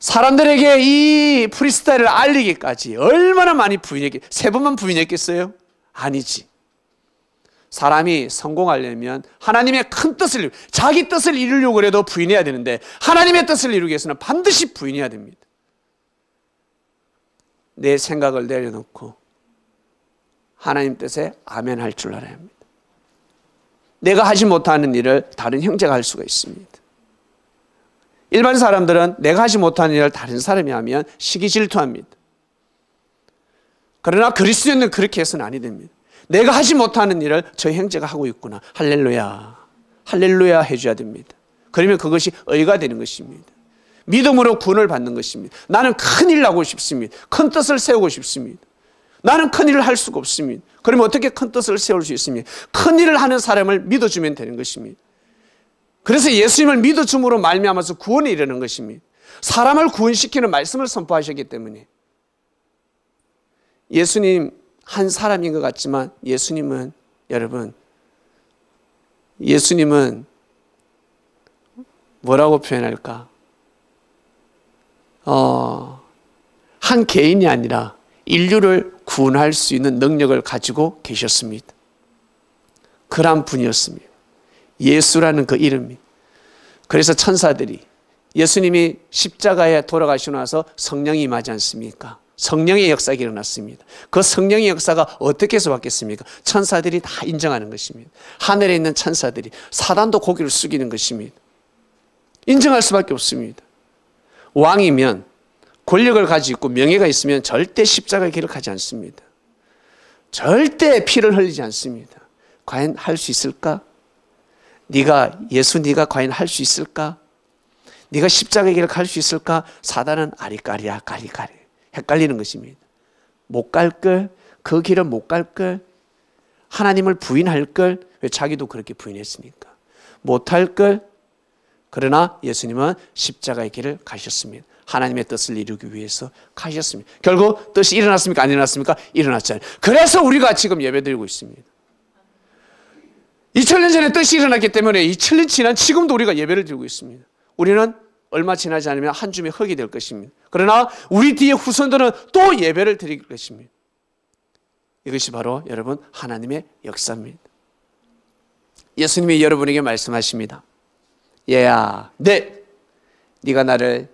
사람들에게 이 프리스타일을 알리기까지 얼마나 많이 부인했겠, 세 번만 부인했겠어요? 아니지. 사람이 성공하려면 하나님의 큰 뜻을, 자기 뜻을 이루려고 해도 부인해야 되는데 하나님의 뜻을 이루기 위해서는 반드시 부인해야 됩니다. 내 생각을 내려놓고 하나님 뜻에 아멘 할 줄 알아야 합니다. 내가 하지 못하는 일을 다른 형제가 할 수가 있습니다. 일반 사람들은 내가 하지 못하는 일을 다른 사람이 하면 시기 질투합니다. 그러나 그리스도인 그렇게 해서는 아니 됩니다. 내가 하지 못하는 일을 저 형제가 하고 있구나. 할렐루야. 할렐루야 해줘야 됩니다. 그러면 그것이 의가 되는 것입니다. 믿음으로 군을 받는 것입니다. 나는 큰일 나고 싶습니다. 큰 뜻을 세우고 싶습니다. 나는 큰 일을 할 수가 없습니다. 그러면 어떻게 큰 뜻을 세울 수 있습니까? 큰 일을 하는 사람을 믿어주면 되는 것입니다. 그래서 예수님을 믿어줌으로 말미암아서 구원에 이르는 것입니다. 사람을 구원시키는 말씀을 선포하셨기 때문에 예수님 한 사람인 것 같지만 예수님은 여러분 예수님은 뭐라고 표현할까? 어, 한 개인이 아니라 인류를 구원할 수 있는 능력을 가지고 계셨습니다. 그런 분이었습니다. 예수라는 그 이름이. 그래서 천사들이 예수님이 십자가에 돌아가시고 나서 성령이 맞지 않습니까? 성령의 역사가 일어났습니다. 그 성령의 역사가 어떻게 해서 왔겠습니까? 천사들이 다 인정하는 것입니다. 하늘에 있는 천사들이 사단도 고개를 숙이는 것입니다. 인정할 수밖에 없습니다. 왕이면 권력을 가지고 있고 명예가 있으면 절대 십자가의 길을 가지 않습니다. 절대 피를 흘리지 않습니다. 과연 할 수 있을까? 네가 예수 네가 과연 할 수 있을까? 네가 십자가의 길을 갈 수 있을까? 사단은 아리까리야 까리까리 헷갈리는 것입니다. 못 갈 걸, 그 길을 못 갈 걸, 하나님을 부인할 걸, 왜 자기도 그렇게 부인했으니까. 못 할 걸, 그러나 예수님은 십자가의 길을 가셨습니다. 하나님의 뜻을 이루기 위해서 가셨습니다. 결국 뜻이 일어났습니까? 안 일어났습니까? 일어났잖아요. 그래서 우리가 지금 예배드리고 있습니다. 2000년 전에 뜻이 일어났기 때문에 2000년 지난 지금도 우리가 예배를 드리고 있습니다. 우리는 얼마 지나지 않으면 한 줌의 흙이 될 것입니다. 그러나 우리 뒤에 후손들은 또 예배를 드릴 것입니다. 이것이 바로 여러분 하나님의 역사입니다. 예수님이 여러분에게 말씀하십니다. 얘야, 네, 네가 나를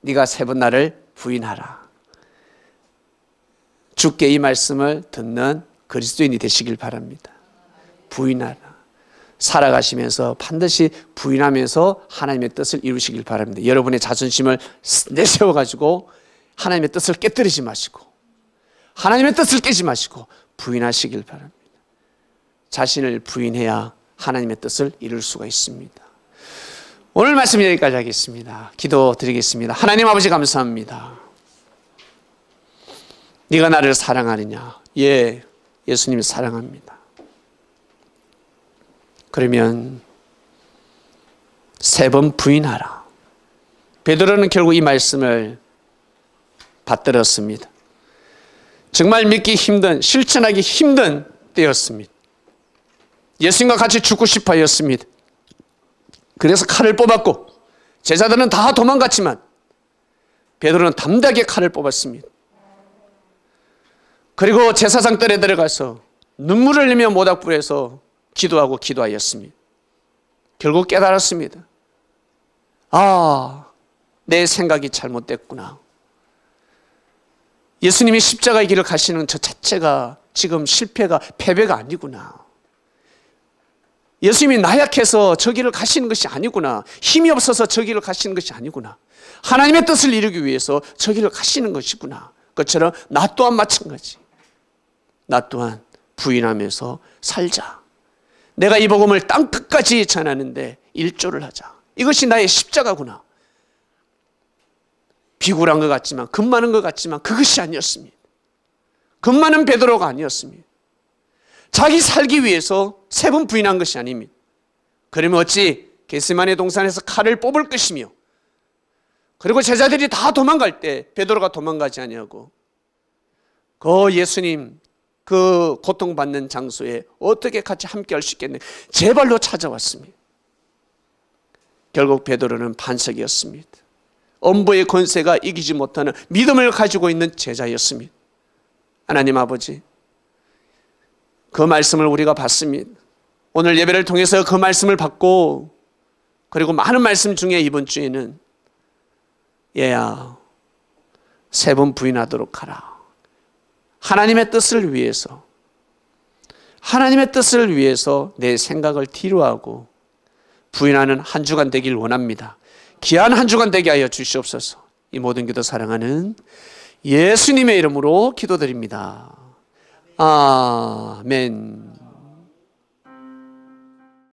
네가 세 번 나를 부인하라. 주께 이 말씀을 듣는 그리스도인이 되시길 바랍니다. 부인하라. 살아가시면서 반드시 부인하면서 하나님의 뜻을 이루시길 바랍니다. 여러분의 자존심을 내세워 가지고 하나님의 뜻을 깨뜨리지 마시고 하나님의 뜻을 깨지 마시고 부인하시길 바랍니다. 자신을 부인해야 하나님의 뜻을 이룰 수가 있습니다. 오늘 말씀 여기까지 하겠습니다. 기도 드리겠습니다. 하나님 아버지 감사합니다. 네가 나를 사랑하느냐? 예, 예수님 사랑합니다. 그러면 세 번 부인하라. 베드로는 결국 이 말씀을 받들었습니다. 정말 믿기 힘든, 실천하기 힘든 때였습니다. 예수님과 같이 죽고 싶어 였습니다 그래서 칼을 뽑았고 제자들은 다 도망갔지만 베드로는 담대하게 칼을 뽑았습니다. 그리고 제사장 뜰에 들어가서 눈물을 흘리며 모닥불에서 기도하고 기도하였습니다. 결국 깨달았습니다. 아, 내 생각이 잘못됐구나. 예수님이 십자가의 길을 가시는 저 자체가 지금 실패가 패배가 아니구나. 예수님이 나약해서 저 길을 가시는 것이 아니구나. 힘이 없어서 저 길을 가시는 것이 아니구나. 하나님의 뜻을 이루기 위해서 저 길을 가시는 것이구나. 그처럼 나 또한 마찬가지. 나 또한 부인하면서 살자. 내가 이 복음을 땅 끝까지 전하는데 일조를 하자. 이것이 나의 십자가구나. 비굴한 것 같지만, 금 많은 것 같지만 그것이 아니었습니다. 금많은 베드로가 아니었습니다. 자기 살기 위해서 세번 부인한 것이 아닙니다. 그러면 어찌 게스만의 동산에서 칼을 뽑을 것이며 그리고 제자들이 다 도망갈 때 베드로가 도망가지 아니하고 그 예수님 그 고통받는 장소에 어떻게 같이 함께 할 수 있겠네. 제 발로 찾아왔습니다. 결국 베드로는 반석이었습니다. 엄부의 권세가 이기지 못하는 믿음을 가지고 있는 제자였습니다. 하나님 아버지 그 말씀을 우리가 받습니다. 오늘 예배를 통해서 그 말씀을 받고 그리고 많은 말씀 중에 이번 주에는 얘야 세 번 부인하도록 하라. 하나님의 뜻을 위해서 하나님의 뜻을 위해서 내 생각을 뒤로 하고 부인하는 한 주간 되길 원합니다. 귀한 한 주간 되게 하여 주시옵소서. 이 모든 기도 사랑하는 예수님의 이름으로 기도드립니다. 아멘.